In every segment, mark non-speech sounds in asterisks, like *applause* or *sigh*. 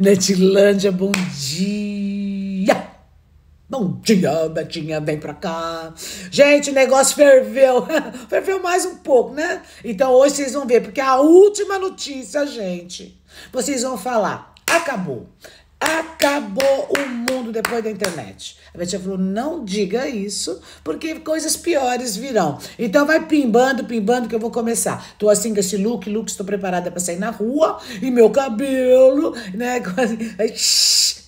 Netilândia, bom dia! Bom dia, Betinha, vem pra cá. Gente, o negócio ferveu. *laughs* ferveu mais um pouco, né? Então hoje vocês vão ver, porque a última notícia, gente, vocês vão falar. Acabou. Acabou o mundo depois da internet. A Betinha falou: não diga isso, porque coisas piores virão. Então vai pimbando, pimbando, que eu vou começar. Tô assim com esse look, look, estou preparada para sair na rua e meu cabelo, né? *laughs*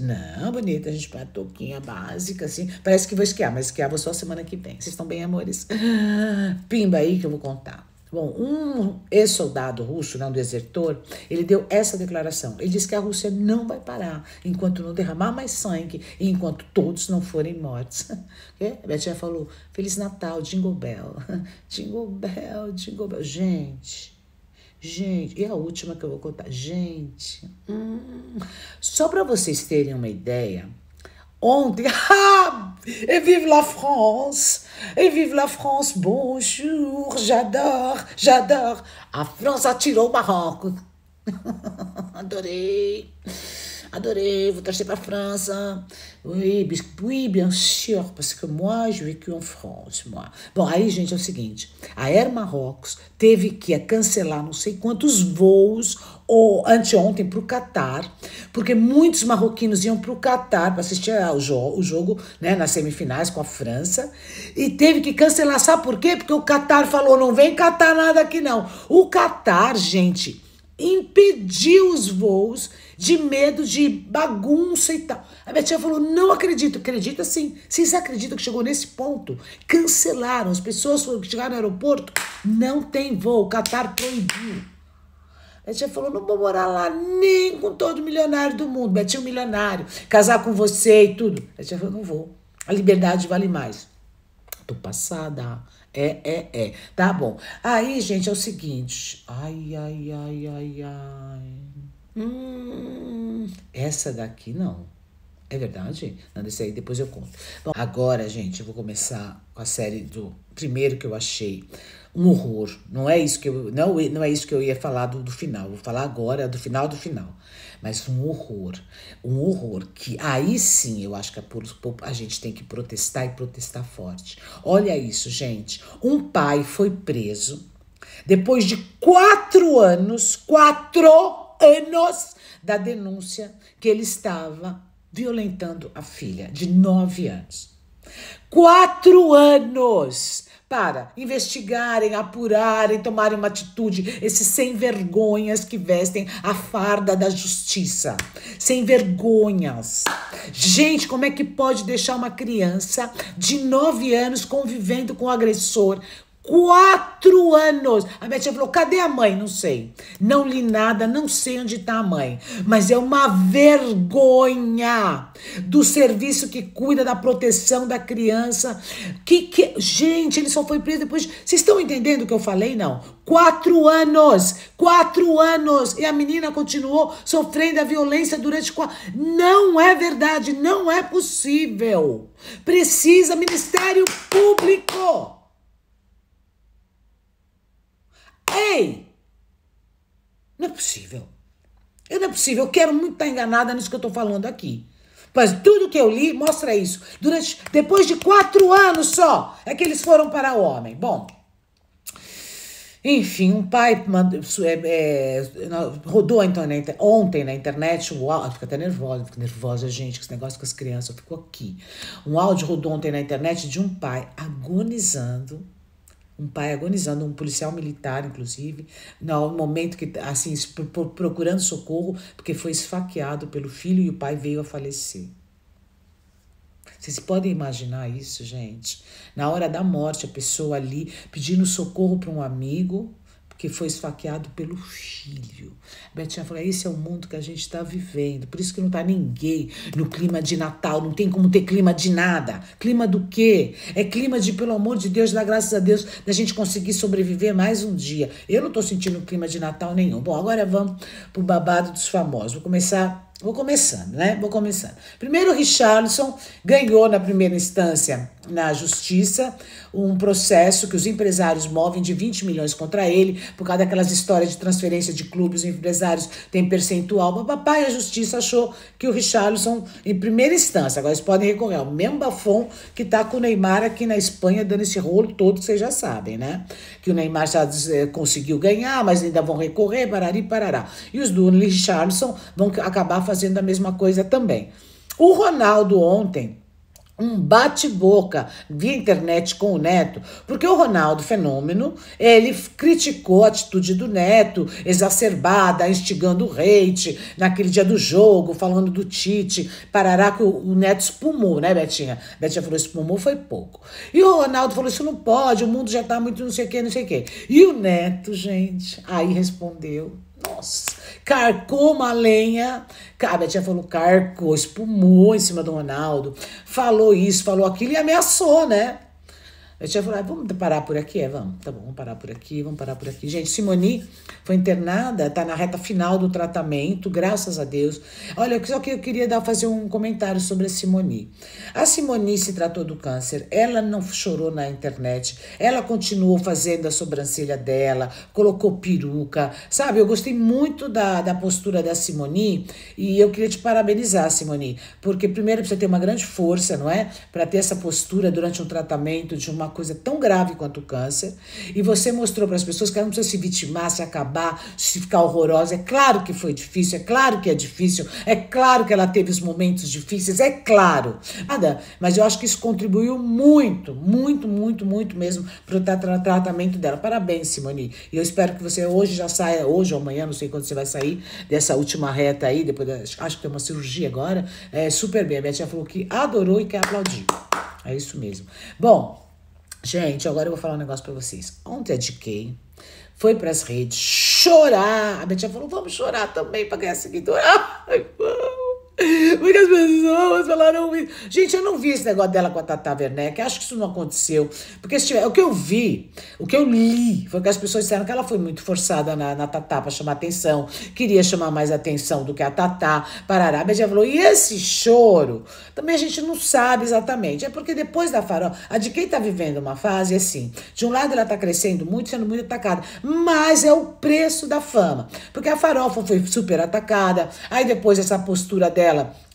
Não, bonita, a gente põe a touquinha básica, assim. Parece que vou esquiar, mas esquiar vou só semana que vem. Vocês estão bem, amores? Ah, pimba aí que eu vou contar. Bom, um ex-soldado russo, não desertor, ele deu essa declaração. Ele disse que a Rússia não vai parar enquanto não derramar mais sangue e enquanto todos não forem mortos. *laughs* a Betinha falou, Feliz Natal, Jingle Bell. *laughs* Jingle Bell, Jingle Bell. Gente, Gente, e a última que eu vou contar. Gente, hum, só para vocês terem uma ideia, on dit *laughs* ah et vive la France et vive la France bonjour j'adore j'adore à France à au Maroc *laughs* Adorez adorei, vou trazer para a França. Oui, oui, bien sûr, parce que moi, je vécu en France, moi. Bom, aí, gente, é o seguinte, a Air Marrocos teve que cancelar não sei quantos voos ou anteontem para o Catar, porque muitos marroquinos iam para o Catar para assistir ao jogo, o jogo né, nas semifinais com a França e teve que cancelar. Sabe por quê? Porque o Catar falou: não vem Catar nada aqui não. O Catar, gente impediu os voos de medo de bagunça e tal. A minha tia falou: não acredito, acredita sim. Vocês acreditam que chegou nesse ponto? Cancelaram. As pessoas que chegaram no aeroporto, não tem voo, o Qatar proibiu. a tia falou: não vou morar lá nem com todo milionário do mundo. Betinha é um milionário, casar com você e tudo. a tia falou: não vou. A liberdade vale mais. Tô passada. É, é, é. Tá bom. Aí, gente, é o seguinte. Ai, ai, ai, ai, ai. Hum, essa daqui não. É verdade? Não, desse aí depois eu conto. Bom, agora, gente, eu vou começar com a série do primeiro que eu achei um horror. Não é isso que eu não, não é isso que eu ia falar do, do final. Vou falar agora do final do final. Mas um horror, um horror que aí sim eu acho que a, a gente tem que protestar e protestar forte. Olha isso, gente. Um pai foi preso depois de quatro anos, quatro anos da denúncia que ele estava violentando a filha de nove anos. Quatro anos para investigarem, apurarem, tomarem uma atitude, esses sem vergonhas que vestem a farda da justiça. Sem vergonhas. Gente, como é que pode deixar uma criança de nove anos convivendo com o agressor, quatro anos. A Betinha falou: cadê a mãe? Não sei. Não li nada, não sei onde está a mãe. Mas é uma vergonha do serviço que cuida da proteção da criança. Que, que... Gente, ele só foi preso depois. De... Vocês estão entendendo o que eu falei? Não. Quatro anos! Quatro anos! E a menina continuou sofrendo a violência durante quatro. Não é verdade, não é possível. Precisa Ministério Público! Ei! Não é possível. Eu não é possível. Eu quero muito estar enganada nisso que eu estou falando aqui. Mas tudo que eu li mostra isso. Durante, depois de quatro anos só, é que eles foram para o homem. Bom, enfim, um pai mandou, é, é, rodou então, na, ontem na internet um Fica até nervosa, fica nervosa, gente, com esse negócio com as crianças, Ficou aqui. Um áudio rodou ontem na internet de um pai agonizando um pai agonizando, um policial militar, inclusive, no momento que, assim, procurando socorro, porque foi esfaqueado pelo filho e o pai veio a falecer. Vocês podem imaginar isso, gente? Na hora da morte, a pessoa ali pedindo socorro para um amigo, que foi esfaqueado pelo filho. A Betinha falou: esse é o mundo que a gente está vivendo. Por isso que não está ninguém no clima de Natal. Não tem como ter clima de nada. Clima do quê? É clima de, pelo amor de Deus, da graças a Deus, da gente conseguir sobreviver mais um dia. Eu não estou sentindo clima de Natal nenhum. Bom, agora vamos para o babado dos famosos. Vou começar. Vou começando, né? Vou começando. Primeiro, o Richarlison ganhou na primeira instância na justiça um processo que os empresários movem de 20 milhões contra ele, por causa daquelas histórias de transferência de clubes, os empresários têm percentual, papai, a justiça achou que o Richarlison, em primeira instância, agora eles podem recorrer ao mesmo bafom que está com o Neymar aqui na Espanha, dando esse rolo todo vocês já sabem, né? Que o Neymar já eh, conseguiu ganhar, mas ainda vão recorrer, parari, parará. E os e Richarlison vão acabar fazendo a mesma coisa também. O Ronaldo ontem um bate-boca via internet com o Neto, porque o Ronaldo Fenômeno, ele criticou a atitude do Neto, exacerbada, instigando o hate, naquele dia do jogo, falando do Tite, parará que o Neto espumou, né, Betinha? Betinha falou, espumou foi pouco. E o Ronaldo falou, isso não pode, o mundo já tá muito não sei o que, não sei o que. E o Neto, gente, aí respondeu, nossa, carcou uma lenha. A Betinha falou, carcou, espumou em cima do Ronaldo. Falou isso, falou aquilo e ameaçou, né? A gente já falou, vamos parar por aqui? É, vamos, tá bom, vamos parar por aqui, vamos parar por aqui. Gente, Simoni foi internada, tá na reta final do tratamento, graças a Deus. Olha, só que eu queria dar, fazer um comentário sobre a Simoni. A Simoni se tratou do câncer, ela não chorou na internet, ela continuou fazendo a sobrancelha dela, colocou peruca, sabe? Eu gostei muito da, da postura da Simoni e eu queria te parabenizar, Simoni, porque primeiro precisa ter uma grande força, não é? Para ter essa postura durante um tratamento de uma coisa tão grave quanto o câncer, e você mostrou para as pessoas que ela não precisa se vitimar, se acabar, se ficar horrorosa. É claro que foi difícil, é claro que é difícil, é claro que ela teve os momentos difíceis, é claro. Nada, mas eu acho que isso contribuiu muito, muito, muito, muito mesmo para o tratamento dela. Parabéns, Simone. E eu espero que você hoje já saia, hoje ou amanhã, não sei quando você vai sair dessa última reta aí, depois da, acho que tem uma cirurgia agora. É super bem. A minha tia falou que adorou e quer aplaudir. É isso mesmo. Bom, Gente, agora eu vou falar um negócio pra vocês. Ontem a DK foi pras redes chorar. A Betinha falou: vamos chorar também pra ganhar seguidor. *laughs* Ai, vamos. Muitas as pessoas falaram isso. Gente, eu não vi esse negócio dela com a Tata Werneck. Acho que isso não aconteceu. Porque se tiver, o que eu vi, o que eu li, foi que as pessoas disseram que ela foi muito forçada na, na Tatá para chamar atenção. Queria chamar mais atenção do que a Tatá. Parará. Mas já falou. E esse choro? Também a gente não sabe exatamente. É porque depois da farofa, a de quem está vivendo uma fase, assim, de um lado ela está crescendo muito, sendo muito atacada. Mas é o preço da fama. Porque a farofa foi super atacada. Aí depois essa postura dela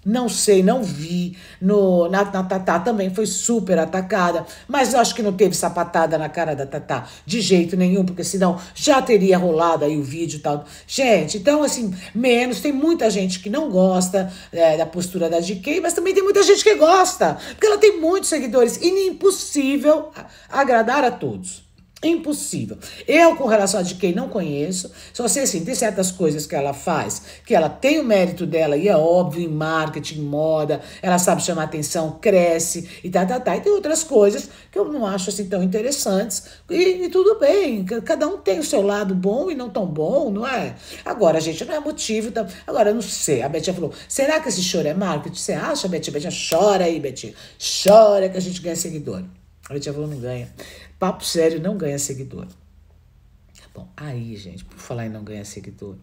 não sei, não vi. No, na, na Tatá também foi super atacada, mas eu acho que não teve sapatada na cara da Tatá de jeito nenhum, porque senão já teria rolado aí o vídeo e tal. Gente, então assim, menos. Tem muita gente que não gosta é, da postura da GK, mas também tem muita gente que gosta, porque ela tem muitos seguidores e é impossível agradar a todos. Impossível. Eu, com relação a de quem não conheço, só sei assim, tem certas coisas que ela faz, que ela tem o mérito dela, e é óbvio, em marketing, moda, ela sabe chamar atenção, cresce, e tá, tá, tá. E tem outras coisas que eu não acho assim tão interessantes, e, e tudo bem, cada um tem o seu lado bom e não tão bom, não é? Agora, gente, não é motivo. Tá? Agora, eu não sei, a Betinha falou, será que esse choro é marketing? Você acha, Betinha? Betinha, chora aí, Betinha. Chora que a gente ganha seguidor. A Betinha falou, não ganha. Papo sério não ganha seguidor. Bom, aí, gente, por falar em não ganhar seguidor,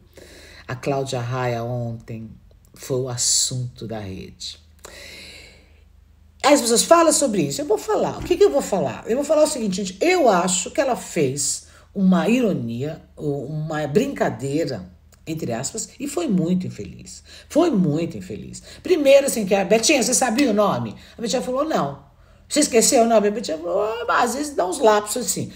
a Cláudia Raia ontem foi o assunto da rede. As pessoas falam sobre isso. Eu vou falar. O que, que eu vou falar? Eu vou falar o seguinte, gente. Eu acho que ela fez uma ironia, uma brincadeira entre aspas, e foi muito infeliz. Foi muito infeliz. Primeiro, assim, que a Betinha, você sabia o nome? A Betinha falou, não. Você esqueceu o nome? Oh, às vezes dá uns lapsos assim.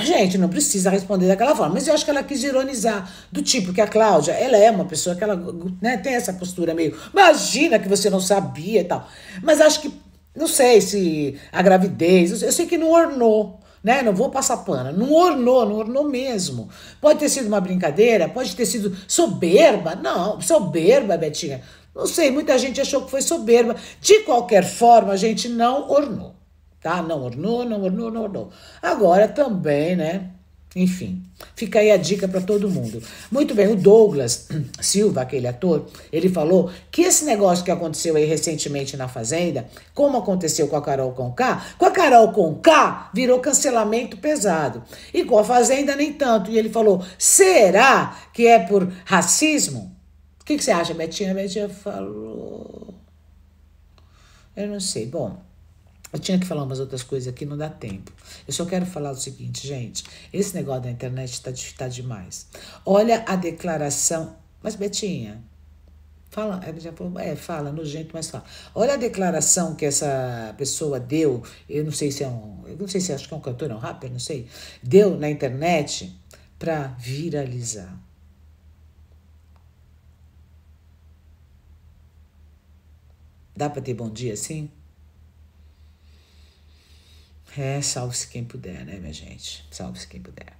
Gente, não precisa responder daquela forma. Mas eu acho que ela quis ironizar, do tipo que a Cláudia, ela é uma pessoa que ela né, tem essa postura meio, imagina que você não sabia e tal. Mas acho que, não sei se a gravidez, eu sei que não ornou. Né? Não vou passar pana. Não ornou, não ornou mesmo. Pode ter sido uma brincadeira, pode ter sido soberba. Não, soberba, Betinha. Não sei, muita gente achou que foi soberba. De qualquer forma, a gente não ornou tá? Não ornou, não ornou, não ornou. Agora também, né? Enfim, fica aí a dica para todo mundo. Muito bem, o Douglas *clears throat* Silva, aquele ator, ele falou que esse negócio que aconteceu aí recentemente na Fazenda, como aconteceu com a Carol Conká, com a Carol Conká virou cancelamento pesado. E com a Fazenda nem tanto. E ele falou: será que é por racismo? O que, que você acha, Betinha? A Betinha falou. Eu não sei. Bom. Eu tinha que falar umas outras coisas aqui, não dá tempo. Eu só quero falar o seguinte, gente. Esse negócio da internet tá, tá demais. Olha a declaração. Mas, Betinha, Fala, é, fala, nojento, mas fala. Olha a declaração que essa pessoa deu, eu não sei se é um, eu não sei se acho que é um cantor, é um rapper, não sei, deu na internet para viralizar. Dá para ter bom dia assim? É, salve-se quem puder, né, minha gente? Salve-se quem puder.